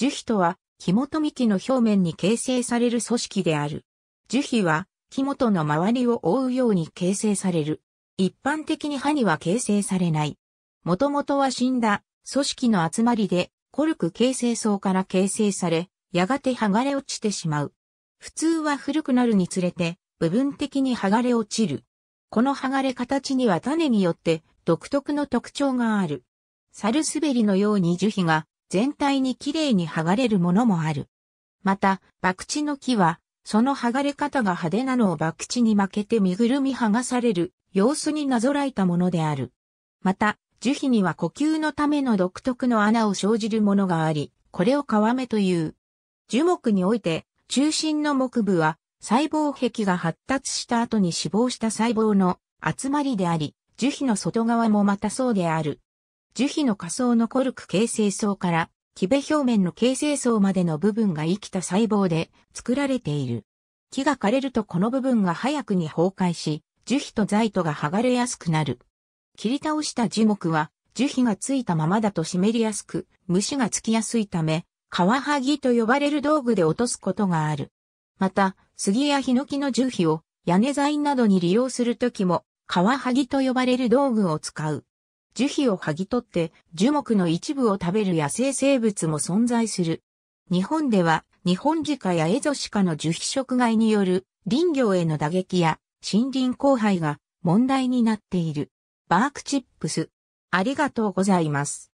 樹皮とは、木元幹の表面に形成される組織である。樹皮は、木元の周りを覆うように形成される。一般的に歯には形成されない。もともとは死んだ組織の集まりで、コルク形成層から形成され、やがて剥がれ落ちてしまう。普通は古くなるにつれて、部分的に剥がれ落ちる。この剥がれ形には種によって独特の特徴がある。サルスベリのように樹皮が全体にきれいに剥がれるものもある。また、爆地の木は、その剥がれ方が派手なのを爆地に負けて身ぐるみ剥がされる様子になぞらえたものである。また、樹皮には呼吸のための独特の穴を生じるものがあり、これを皮目という。樹木において、中心の木部は、細胞壁が発達した後に死亡した細胞の集まりであり、樹皮の外側もまたそうである。樹皮の仮想のコルク形成層から木部表面の形成層までの部分が生きた細胞で作られている。木が枯れるとこの部分が早くに崩壊し、樹皮と在土が剥がれやすくなる。切り倒した樹木は樹皮がついたままだと湿りやすく、虫がつきやすいため、皮剥ぎと呼ばれる道具で落とすことがある。また、杉やヒノキの樹皮を屋根材などに利用するときも、皮剥ぎと呼ばれる道具を使う。樹皮を剥ぎ取って樹木の一部を食べる野生生物も存在する。日本では日本鹿やエゾ鹿の樹皮食害による林業への打撃や森林荒廃が問題になっている。バークチップス。ありがとうございます。